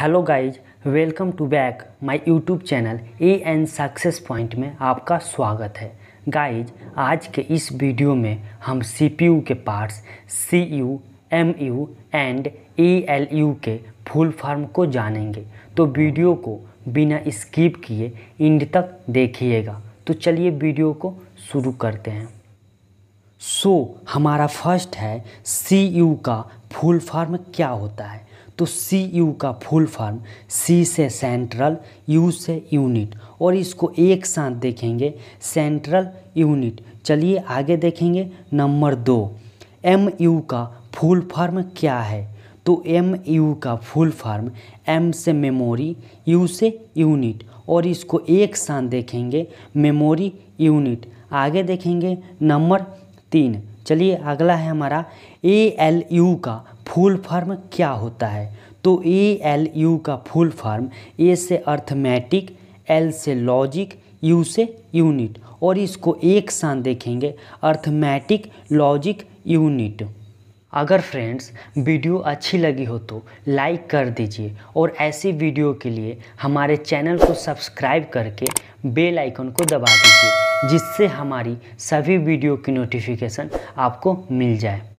hello guys welcome to back my YouTube channel A N success point में आपका स्वागत है गाइज आज के इस वीडियो में हम सीपीयू के parts C U M U and A L U के फुल फॉर्म को जानेंगे तो वीडियो को बिना स्किप किए इंड तक देखिएगा तो चलिए वीडियो को शुरू करते हैं सो so, हमारा फर्स्ट है सी यू का फुल फॉर्म क्या होता है तो सी यू का फुल फॉर्म सी से सेंट्रल यू से यूनिट और इसको एक साथ देखेंगे सेंट्रल यूनिट चलिए आगे देखेंगे नंबर दो एम यू का फुल फॉर्म क्या है तो एम यू का फुल फॉर्म एम से मेमोरी यू से यूनिट और इसको एक साथ देखेंगे मेमोरी यूनिट आगे देखेंगे नंबर तीन चलिए अगला है हमारा ए एल यू का फुल फॉर्म क्या होता है तो ए एल यू का फुल फॉर्म ए से अर्थमेटिक एल से लॉजिक यू से यूनिट और इसको एक साथ देखेंगे अर्थमेटिक लॉजिक यूनिट अगर फ्रेंड्स वीडियो अच्छी लगी हो तो लाइक कर दीजिए और ऐसी वीडियो के लिए हमारे चैनल को सब्सक्राइब करके बेल आइकन को दबा दीजिए जिससे हमारी सभी वीडियो की नोटिफिकेशन आपको मिल जाए